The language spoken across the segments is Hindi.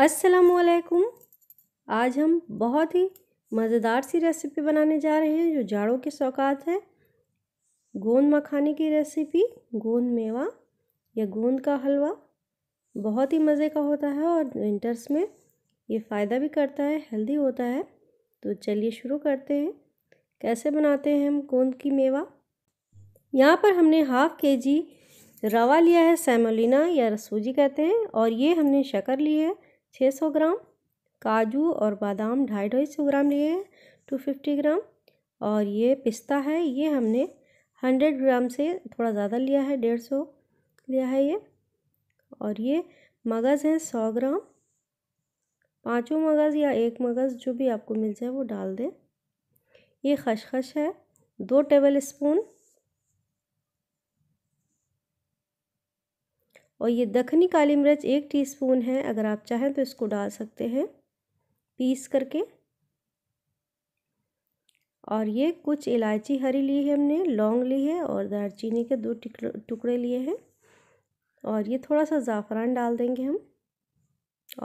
असलकुम आज हम बहुत ही मज़ेदार सी रेसिपी बनाने जा रहे हैं जो जाड़ों के सौकात है गोंद मखाने की रेसिपी गोंद मेवा या गोंद का हलवा बहुत ही मज़े का होता है और विंटर्स में ये फ़ायदा भी करता है हेल्दी होता है तो चलिए शुरू करते हैं कैसे बनाते हैं हम गोंद की मेवा यहाँ पर हमने हाफ़ के जी रवा लिया है सेमोलिना या रसूजी कहते हैं और ये हमने शक्कर ली है छः सौ ग्राम काजू और बादाम ढाई ढाई सौ ग्राम लिए हैं टू फिफ्टी ग्राम और ये पिस्ता है ये हमने हंड्रेड ग्राम से थोड़ा ज़्यादा लिया है डेढ़ सौ लिया है ये और ये मगज़ हैं सौ ग्राम पाँचों मगज़ या एक मगज़ जो भी आपको मिल जाए वो डाल दें ये खशखश है दो टेबल स्पून और ये दखनी काली मिर्च एक टीस्पून है अगर आप चाहें तो इसको डाल सकते हैं पीस करके और ये कुछ इलायची हरी ली है हमने लौंग ली है और दालचीनी के दो टुकड़े लिए हैं और ये थोड़ा सा ज़ाफ़रान डाल देंगे हम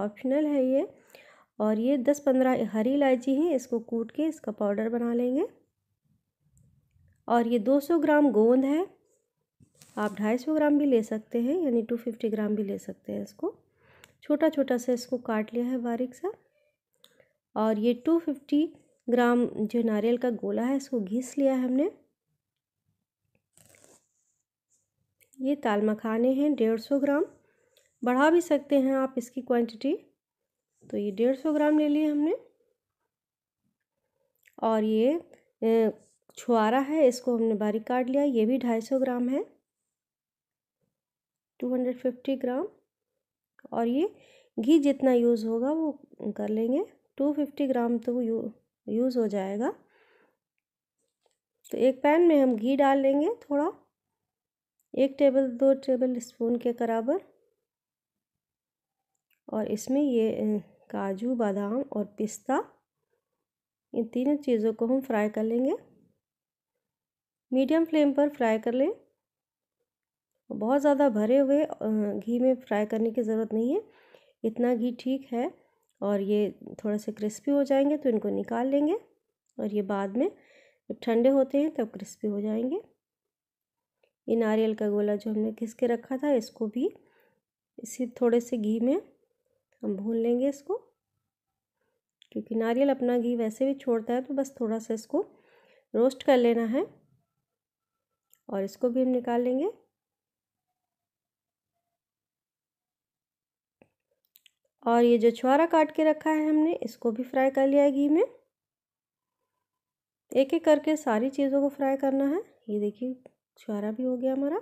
ऑप्शनल है ये और ये दस पंद्रह हरी इलायची है इसको कूट के इसका पाउडर बना लेंगे और ये दो सौ ग्राम गोंद है आप ढाई सौ ग्राम भी ले सकते हैं यानी टू फिफ्टी ग्राम भी ले सकते हैं इसको छोटा छोटा सा इसको काट लिया है बारीक सा और ये टू फिफ्टी ग्राम जो नारियल का गोला है इसको घिस लिया है हमने ये ताल मखाने हैं डेढ़ सौ ग्राम बढ़ा भी सकते हैं आप इसकी क्वांटिटी तो ये डेढ़ सौ ग्राम ले लिए हमने और ये छुआरा है इसको हमने बारीक काट लिया ये भी ढाई सौ ग्राम है टू हंड्रेड फिफ्टी ग्राम और ये घी जितना यूज़ होगा वो कर लेंगे टू फिफ्टी ग्राम तो यू यूज़ हो जाएगा तो एक पैन में हम घी डाल लेंगे थोड़ा एक टेबल दो टेबल स्पून के बराबर और इसमें ये काजू बादाम और पिस्ता इन तीनों चीज़ों को हम फ्राई कर लेंगे मीडियम फ्लेम पर फ्राई कर लें बहुत ज़्यादा भरे हुए घी में फ्राई करने की ज़रूरत नहीं है इतना घी ठीक है और ये थोड़ा से क्रिस्पी हो जाएंगे तो इनको निकाल लेंगे और ये बाद में जब ठंडे होते हैं तब क्रिस्पी हो जाएंगे ये नारियल का गोला जो हमने घिस के रखा था इसको भी इसी थोड़े से घी में हम भून लेंगे इसको क्योंकि नारियल अपना घी वैसे भी छोड़ता है तो बस थोड़ा सा इसको रोस्ट कर लेना है और इसको भी हम निकाल लेंगे और ये जो छुआरा काट के रखा है हमने इसको भी फ्राई कर लिया है घी में एक एक करके सारी चीज़ों को फ्राई करना है ये देखिए छुआरा भी हो गया हमारा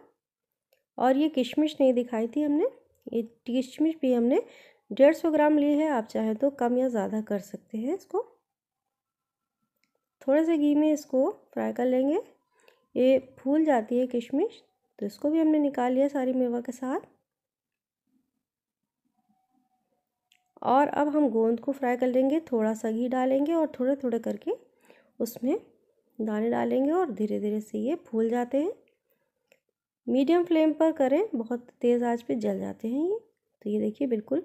और ये किशमिश नहीं दिखाई थी हमने ये किशमिश भी हमने डेढ़ सौ ग्राम ली है आप चाहें तो कम या ज़्यादा कर सकते हैं इसको थोड़े से घी में इसको फ्राई कर लेंगे ये फूल जाती है किशमिश तो इसको भी हमने निकाल लिया सारी मेवा के साथ और अब हम गोंद को फ्राई कर लेंगे थोड़ा सा घी डालेंगे और थोड़े थोड़े करके उसमें दाने डालेंगे और धीरे धीरे से ये फूल जाते हैं मीडियम फ्लेम पर करें बहुत तेज़ आंच पे जल जाते हैं ये तो ये देखिए बिल्कुल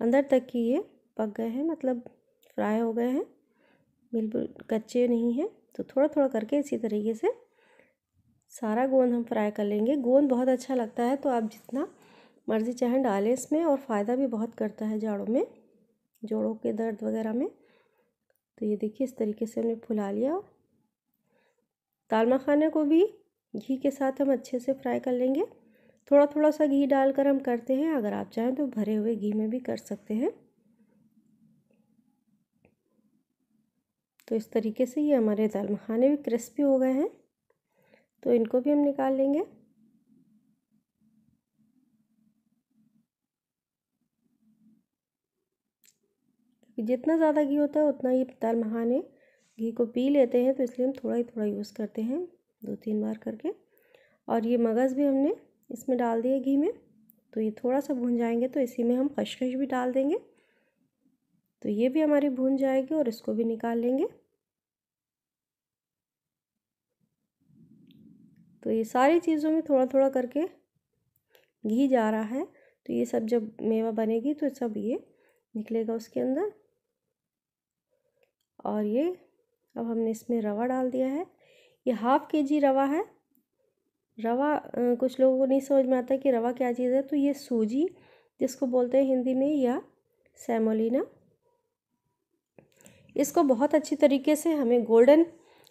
अंदर तक की ये पक गए हैं मतलब फ्राई हो गए हैं बिल्कुल कच्चे नहीं हैं तो थोड़ा थोड़ा करके इसी तरीके से सारा गोंद हम फ्राई कर लेंगे गोंद बहुत अच्छा लगता है तो आप जितना मर्ज़ी चाहें डालें इसमें और फ़ायदा भी बहुत करता है जाड़ों में जोड़ों के दर्द वगैरह में तो ये देखिए इस तरीके से हमने फुला लिया तालमा खाने को भी घी के साथ हम अच्छे से फ्राई कर लेंगे थोड़ा थोड़ा सा घी डालकर हम करते हैं अगर आप चाहें तो भरे हुए घी में भी कर सकते हैं तो इस तरीके से ये हमारे दाल मखाने भी क्रिस्पी हो गए हैं तो इनको भी हम निकाल लेंगे जितना ज़्यादा घी होता है उतना ही दाल महाने घी को पी लेते हैं तो इसलिए हम थोड़ा ही थोड़ा यूज़ करते हैं दो तीन बार करके और ये मगज़ भी हमने इसमें डाल दिए घी में तो ये थोड़ा सा भून जाएंगे तो इसी में हम खशखश भी डाल देंगे तो ये भी हमारी भून जाएगी और इसको भी निकाल लेंगे तो ये सारी चीज़ों में थोड़ा थोड़ा करके घी जा रहा है तो ये सब जब मेवा बनेगी तो सब ये निकलेगा उसके अंदर और ये अब हमने इसमें रवा डाल दिया है ये हाफ़ के जी रवा है रवा कुछ लोगों को नहीं समझ में आता कि रवा क्या चीज़ है तो ये सूजी जिसको बोलते हैं हिंदी में या सेमोलिना इसको बहुत अच्छी तरीके से हमें गोल्डन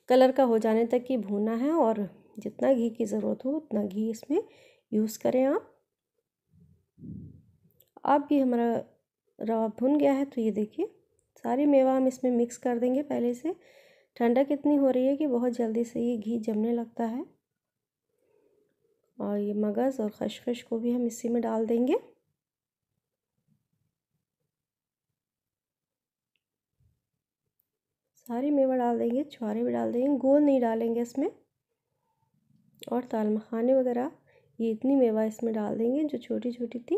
कलर का हो जाने तक ही भूनना है और जितना घी की ज़रूरत हो उतना घी इसमें यूज़ करें आप अब ये हमारा रवा भुन गया है तो ये देखिए सारी मेवा हम इसमें मिक्स कर देंगे पहले से ठंडक इतनी हो रही है कि बहुत जल्दी से ये घी जमने लगता है और ये मगज़ और खशखश को भी हम इसी में डाल देंगे सारी मेवा डाल देंगे छुहारे भी डाल देंगे गोल नहीं डालेंगे इसमें और दाल मखाने वगैरह ये इतनी मेवा इसमें डाल देंगे जो छोटी छोटी थी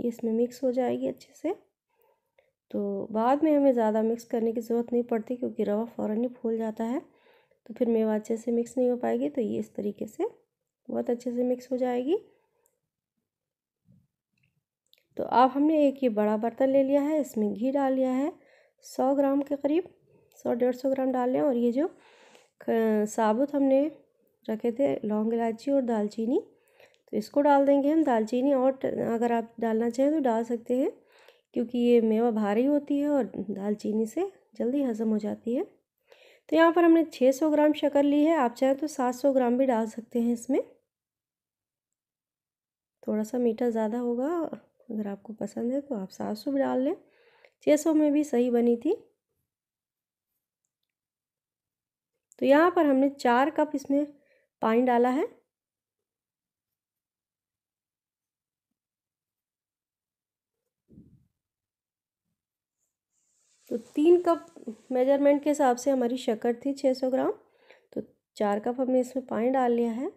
ये इसमें मिक्स हो जाएगी अच्छे से तो बाद में हमें ज़्यादा मिक्स करने की ज़रूरत नहीं पड़ती क्योंकि रवा फ़ौर ही फूल जाता है तो फिर मेवा अच्छे से मिक्स नहीं हो पाएगी तो ये इस तरीके से बहुत अच्छे से मिक्स हो जाएगी तो अब हमने एक ये बड़ा बर्तन ले लिया है इसमें घी डाल लिया है सौ ग्राम के करीब सौ डेढ़ सौ ग्राम डाल लें और ये जो साबुत हमने रखे थे लौंग इलायची और दालचीनी तो इसको डाल देंगे हम दालचीनी और अगर आप डालना चाहें तो डाल सकते हैं क्योंकि ये मेवा भारी होती है और दालचीनी से जल्दी हज़म हो जाती है तो यहाँ पर हमने 600 ग्राम शक्कर ली है आप चाहें तो 700 ग्राम भी डाल सकते हैं इसमें थोड़ा सा मीठा ज़्यादा होगा अगर आपको पसंद है तो आप 700 भी डाल लें 600 में भी सही बनी थी तो यहाँ पर हमने चार कप इसमें पानी डाला है तो तीन कप मेजरमेंट के हिसाब से हमारी शक्कर थी 600 ग्राम तो चार कप हमने इसमें पानी डाल लिया है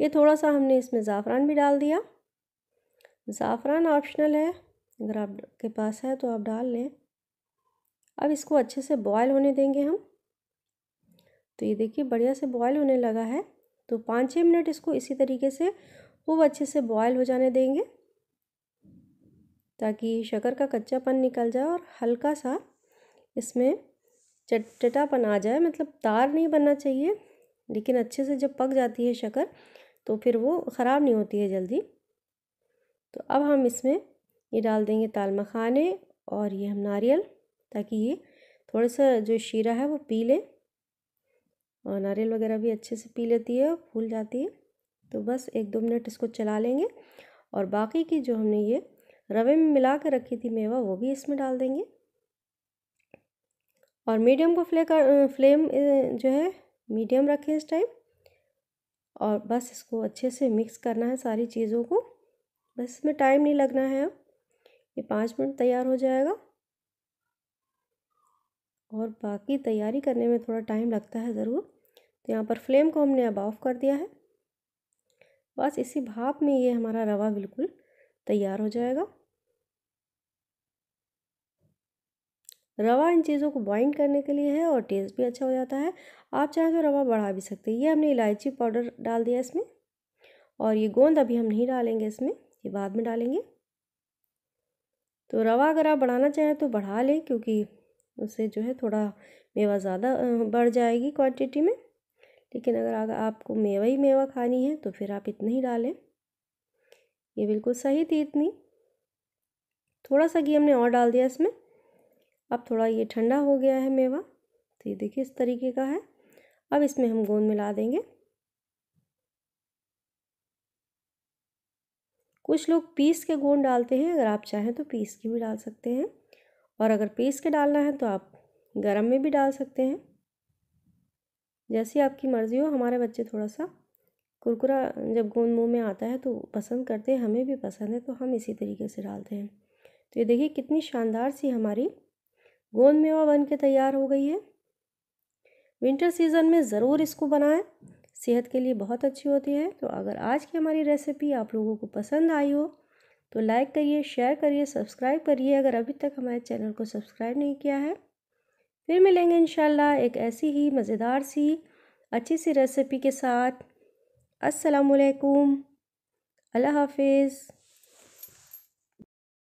ये थोड़ा सा हमने इसमें ज़ाफ़रान भी डाल दिया ज़ाफ़रान ऑप्शनल है अगर आपके पास है तो आप डाल लें अब इसको अच्छे से बॉयल होने देंगे हम तो ये देखिए बढ़िया से बॉयल होने लगा है तो पाँच छः मिनट इसको इसी तरीके से खूब अच्छे से बॉयल हो जाने देंगे ताकि शक्कर का कच्चापन निकल जाए और हल्का सा इसमें चटचटापन आ जाए मतलब तार नहीं बनना चाहिए लेकिन अच्छे से जब पक जाती है शक्कर तो फिर वो ख़राब नहीं होती है जल्दी तो अब हम इसमें ये डाल देंगे ताल मखाने और ये हम नारियल ताकि ये थोड़ा सा जो शीरा है वो पी लें और नारियल वगैरह भी अच्छे से पी लेती है फूल जाती है तो बस एक दो मिनट इसको चला लेंगे और बाकी की जो हमने ये रवे में मिला कर रखी थी मेवा वो भी इसमें डाल देंगे और मीडियम को फ्ले कर फ्लेम जो है मीडियम रखें इस टाइम और बस इसको अच्छे से मिक्स करना है सारी चीज़ों को बस इसमें टाइम नहीं लगना है अब ये पाँच मिनट तैयार हो जाएगा और बाकी तैयारी करने में थोड़ा टाइम लगता है ज़रूर तो यहाँ पर फ्लेम को हमने अब ऑफ़ कर दिया है बस इसी भाप में ये हमारा रवा बिल्कुल तैयार हो जाएगा रवा इन चीज़ों को बॉइंड करने के लिए है और टेस्ट भी अच्छा हो जाता है आप चाहें तो रवा बढ़ा भी सकते हैं ये हमने इलायची पाउडर डाल दिया इसमें और ये गोंद अभी हम नहीं डालेंगे इसमें ये बाद में डालेंगे तो रवा अगर आप बढ़ाना चाहें तो बढ़ा लें क्योंकि उससे जो है थोड़ा मेवा ज़्यादा बढ़ जाएगी क्वांटिटी में लेकिन अगर आपको मेवा ही मेवा खानी है तो फिर आप इतना ही डालें ये बिल्कुल सही थी इतनी थोड़ा सा घी हमने और डाल दिया इसमें अब थोड़ा ये ठंडा हो गया है मेवा तो ये देखिए इस तरीके का है अब इसमें हम गोंद मिला देंगे कुछ लोग पीस के गोंद डालते हैं अगर आप चाहें तो पीस के भी डाल सकते हैं और अगर पीस के डालना है तो आप गरम में भी डाल सकते हैं जैसी आपकी मर्ज़ी हो हमारे बच्चे थोड़ा सा कुरकुरा जब गोंद मुँह में आता है तो पसंद करते हैं हमें भी पसंद है तो हम इसी तरीके से डालते हैं तो ये देखिए कितनी शानदार सी हमारी गोंद मेवा बन के तैयार हो गई है विंटर सीज़न में ज़रूर इसको बनाएं सेहत के लिए बहुत अच्छी होती है तो अगर आज की हमारी रेसिपी आप लोगों को पसंद आई हो तो लाइक करिए शेयर करिए सब्सक्राइब करिए अगर अभी तक हमारे चैनल को सब्सक्राइब नहीं किया है फिर मिलेंगे इन एक ऐसी ही मज़ेदार सी अच्छी सी रेसिपी के साथ असलकुम अल्लाह हाफिज़